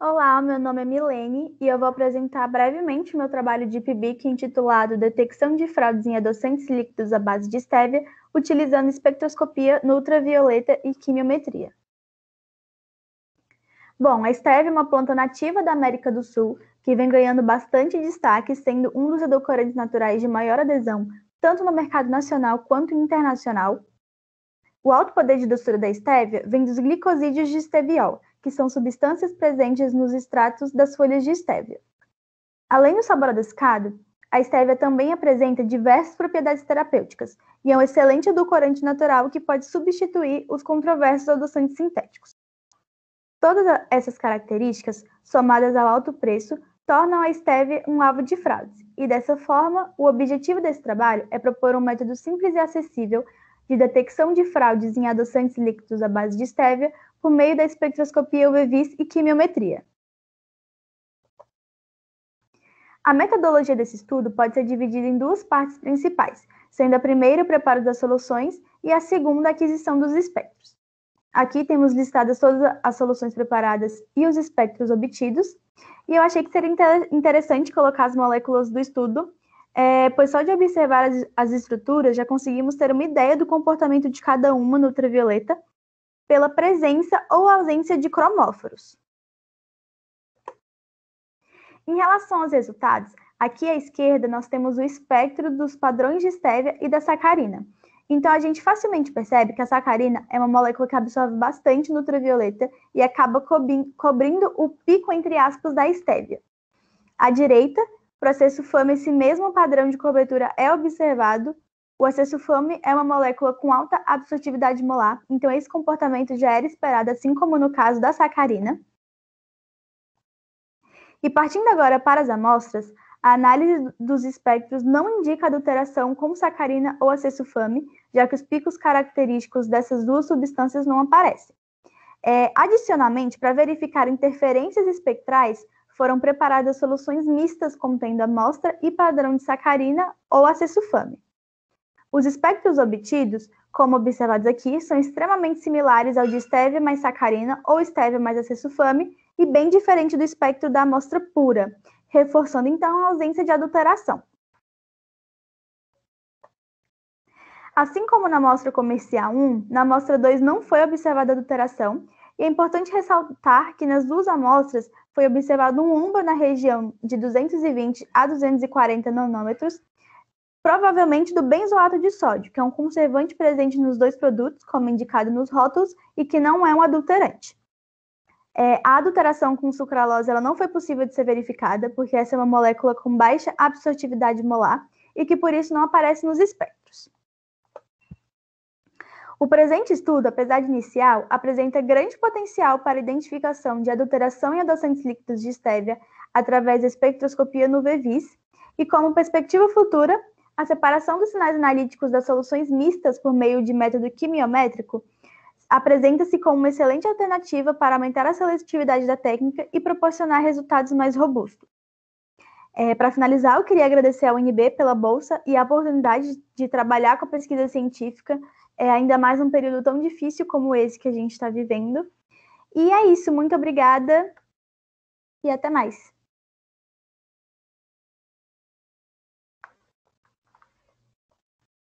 Olá, meu nome é Milene e eu vou apresentar brevemente meu trabalho de PIBIC é intitulado Detecção de fraudes em adoçantes líquidos à base de estévia, utilizando espectroscopia no ultravioleta e quimiometria. Bom, a estévia é uma planta nativa da América do Sul que vem ganhando bastante destaque, sendo um dos edulcorantes naturais de maior adesão, tanto no mercado nacional quanto internacional. O alto poder de doçura da estévia vem dos glicosídeos de esteviol, que são substâncias presentes nos extratos das folhas de estévia. Além do sabor adocicado, a estévia também apresenta diversas propriedades terapêuticas e é um excelente edulcorante natural que pode substituir os controversos adoçantes sintéticos. Todas essas características, somadas ao alto preço, tornam a estévia um alvo de fraudes, e dessa forma, o objetivo desse trabalho é propor um método simples e acessível de detecção de fraudes em adoçantes líquidos à base de estévia por meio da espectroscopia UV-Vis e quimiometria. A metodologia desse estudo pode ser dividida em duas partes principais, sendo a primeira o preparo das soluções e a segunda a aquisição dos espectros. Aqui temos listadas todas as soluções preparadas e os espectros obtidos, e eu achei que seria interessante colocar as moléculas do estudo, é, pois só de observar as, as estruturas já conseguimos ter uma ideia do comportamento de cada uma no ultravioleta pela presença ou ausência de cromóforos. Em relação aos resultados, aqui à esquerda nós temos o espectro dos padrões de estévia e da sacarina. Então a gente facilmente percebe que a sacarina é uma molécula que absorve bastante ultravioleta e acaba cobrindo o pico entre aspas da estévia. À direita, processo FAM, esse mesmo padrão de cobertura é observado o acesulfame é uma molécula com alta absortividade molar, então esse comportamento já era esperado, assim como no caso da sacarina. E partindo agora para as amostras, a análise dos espectros não indica adulteração com sacarina ou acesulfame, já que os picos característicos dessas duas substâncias não aparecem. É, adicionalmente, para verificar interferências espectrais, foram preparadas soluções mistas contendo amostra e padrão de sacarina ou acesulfame. Os espectros obtidos, como observados aqui, são extremamente similares ao de estévia mais sacarina ou estévia mais acessulfame e bem diferente do espectro da amostra pura, reforçando então a ausência de adulteração. Assim como na amostra comercial 1, na amostra 2 não foi observada adulteração, e é importante ressaltar que nas duas amostras foi observado um umba na região de 220 a 240 nanômetros provavelmente do benzoato de sódio, que é um conservante presente nos dois produtos, como indicado nos rótulos, e que não é um adulterante. É, a adulteração com sucralose ela não foi possível de ser verificada, porque essa é uma molécula com baixa absortividade molar e que por isso não aparece nos espectros. O presente estudo, apesar de inicial, apresenta grande potencial para identificação de adulteração em adoçantes líquidos de estévia através da espectroscopia no VVIS e como perspectiva futura, a separação dos sinais analíticos das soluções mistas por meio de método quimiométrico apresenta-se como uma excelente alternativa para aumentar a seletividade da técnica e proporcionar resultados mais robustos. É, para finalizar, eu queria agradecer ao UNB pela bolsa e a oportunidade de trabalhar com a pesquisa científica, é, ainda mais num período tão difícil como esse que a gente está vivendo. E é isso, muito obrigada e até mais.